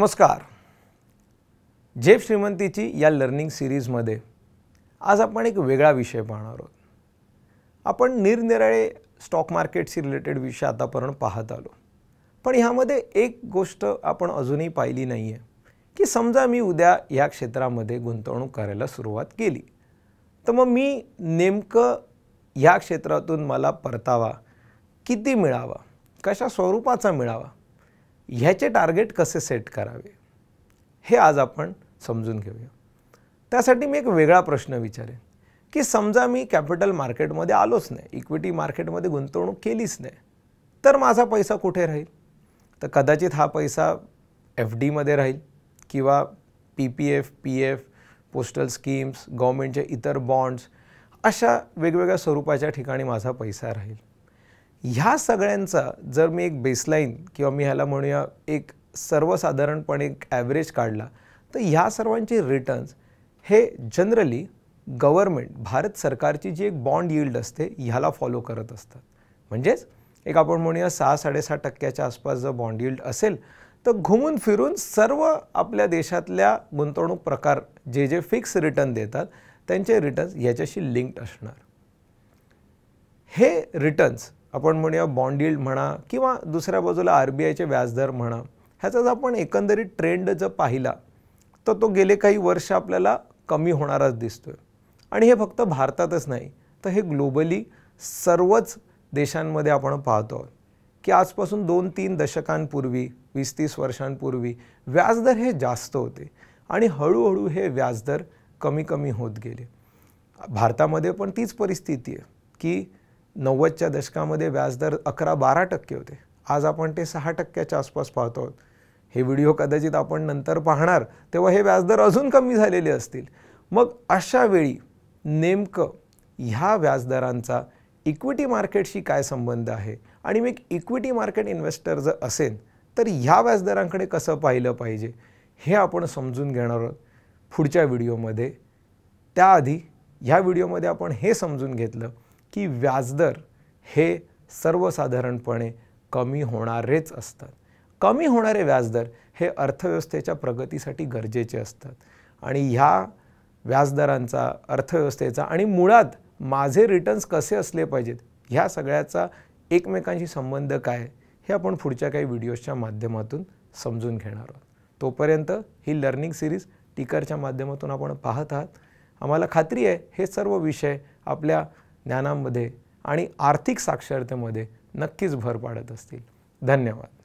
नमस्कार जेफ श्रीमंतीची या लर्निंग सिरीजमध्ये आज आपण एक वेगळा विषय पाहणार आहोत आपण निरनिराळे स्टॉक मार्केटशी रिलेटेड विषय आतापर्यंत पाहत आलो पण ह्यामध्ये एक गोष्ट आपण अजूनही पाहिली नाही आहे की समजा मी उद्या या क्षेत्रामध्ये गुंतवणूक करायला सुरुवात केली तर मग मी नेमकं ह्या क्षेत्रातून मला परतावा किती मिळावा कशा स्वरूपाचा मिळावा ह्याचे टार्गेट कसे सेट करावे हे आज आपण समजून घेऊया त्यासाठी मी एक वेगळा प्रश्न विचारेन की समजा मी कॅपिटल मार्केटमध्ये आलोच नाही इक्विटी मार्केटमध्ये गुंतवणूक केलीच नाही तर माझा पैसा कुठे राहील तर कदाचित हा पैसा एफ डीमध्ये राहील किंवा P P F P F postal schemes गव्हर्मेंटचे इतर बॉन्ड्स अशा वेगवेगळ्या स्वरूपाच्या ठिकाणी माझा पैसा राहील ह्या सगळ्यांचा जर मी एक बेसलाईन किंवा मी ह्याला म्हणूया एक सर्वसाधारणपणे एक ॲव्हरेज काढला तर ह्या सर्वांचे रिटर्न्स हे जनरली गव्हर्मेंट भारत सरकारची जी एक बॉन्ड यील्ड असते ह्याला फॉलो करत असतात म्हणजेच एक आपण म्हणूया सहा साडेसहा टक्क्याच्या आसपास जर बॉन्ड यील्ड असेल तर घुमून फिरून सर्व आपल्या देशातल्या गुंतवणूक प्रकार जे जे फिक्स रिटर्न देतात त्यांचे रिटर्न्स ह्याच्याशी लिंक्ड असणार हे रिटर्न्स आपण म्हणूया बॉन्डिल्ड म्हणा किंवा दुसऱ्या बाजूला आर बी आयचे व्याजदर म्हणा ह्याचा जर आपण एकंदरीत ट्रेंड जर पाहिला तर तो, गेले काही वर्ष आपल्याला कमी होणाराच दिसतो आणि हे फक्त भारतातच नाही तर हे ग्लोबली सर्वच देशांमध्ये आपण पाहतो आहोत की आजपासून दोन तीन दशकांपूर्वी वीस तीस वर्षांपूर्वी व्याजदर हे जास्त होते आणि हळूहळू हे व्याजदर कमी कमी होत गेले भारतामध्ये पण तीच परिस्थिती आहे की नव्वदच्या दशकामध्ये व्याजदर अकरा बारा टक्के होते आज आपण ते सहा टक्क्याच्या आसपास पाहतो आहोत हे व्हिडिओ कदाचित आपण नंतर पाहणार तेव्हा हे व्याजदर अजून कमी झालेले असतील मग अशा वेळी नेमकं ह्या व्याजदरांचा इक्विटी मार्केटशी काय संबंध आहे आणि मी एक इक्विटी मार्केट इन्व्हेस्टर जर असेल तर ह्या व्याजदरांकडे कसं पाहिलं पाहिजे हे आपण समजून घेणार आहोत पुढच्या व्हिडिओमध्ये त्याआधी ह्या व्हिडिओमध्ये आपण हे समजून घेतलं की व्याजदर हे सर्वसाधारणपणे कमी होणारेच असतात कमी होणारे व्याजदर हे अर्थव्यवस्थेच्या प्रगतीसाठी गरजेचे असतात आणि ह्या व्याजदरांचा अर्थव्यवस्थेचा आणि मुळात माझे रिटर्न्स कसे असले पाहिजेत ह्या सगळ्याचा एकमेकांशी संबंध काय हे आपण पुढच्या काही व्हिडिओजच्या माध्यमातून समजून घेणार आहोत तोपर्यंत ही लर्निंग सिरीज टिकरच्या माध्यमातून आपण पाहत आहात आम्हाला खात्री आहे हे सर्व विषय आपल्या ज्ञानामध्ये आणि आर्थिक साक्षरतेमध्ये नक्कीच भर पाडत असतील धन्यवाद